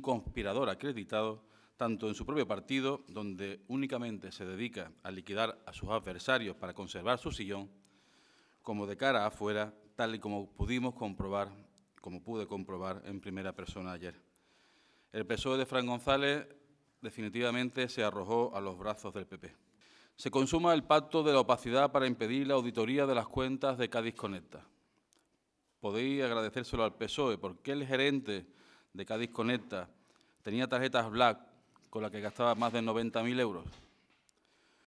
conspirador acreditado, tanto en su propio partido, donde únicamente se dedica a liquidar a sus adversarios para conservar su sillón, como de cara afuera, tal y como pudimos comprobar, como pude comprobar en primera persona ayer. El PSOE de Fran González definitivamente se arrojó a los brazos del PP. Se consuma el pacto de la opacidad para impedir la auditoría de las cuentas de Cádiz Conecta. Podéis agradecérselo al PSOE porque el gerente de Cádiz Conecta, tenía tarjetas Black con las que gastaba más de 90.000 euros.